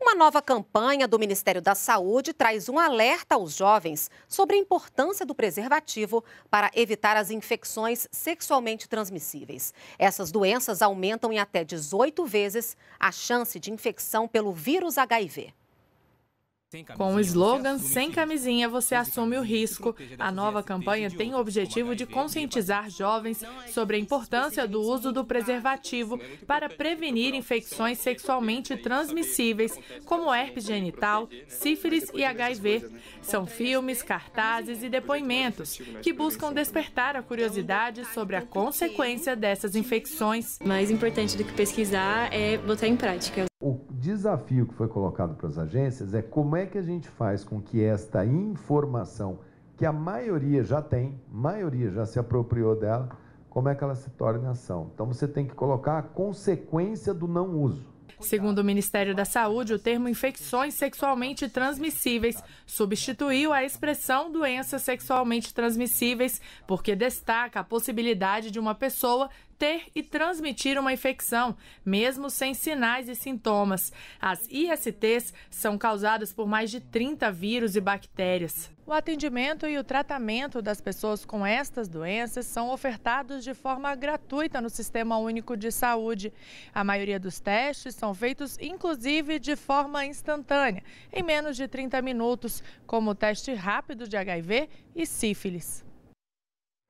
Uma nova campanha do Ministério da Saúde traz um alerta aos jovens sobre a importância do preservativo para evitar as infecções sexualmente transmissíveis. Essas doenças aumentam em até 18 vezes a chance de infecção pelo vírus HIV. Com o slogan Sem Camisinha você assume o risco, a nova campanha tem o objetivo de conscientizar jovens é sobre a importância do uso do preservativo é para prevenir infecções sexualmente transmissíveis, como é herpes genital, né? sífilis e HIV. Né? São filmes, né? cartazes e depoimentos que buscam despertar a então, curiosidade tá, sobre a então consequência dessas infecções. Mais importante do que pesquisar é botar em prática. O desafio que foi colocado para as agências é como é que a gente faz com que esta informação, que a maioria já tem, maioria já se apropriou dela, como é que ela se torna ação. Então você tem que colocar a consequência do não uso. Segundo o Ministério da Saúde, o termo infecções sexualmente transmissíveis substituiu a expressão doenças sexualmente transmissíveis, porque destaca a possibilidade de uma pessoa ter e transmitir uma infecção, mesmo sem sinais e sintomas. As ISTs são causadas por mais de 30 vírus e bactérias. O atendimento e o tratamento das pessoas com estas doenças são ofertados de forma gratuita no Sistema Único de Saúde. A maioria dos testes são feitos, inclusive, de forma instantânea, em menos de 30 minutos, como o teste rápido de HIV e sífilis.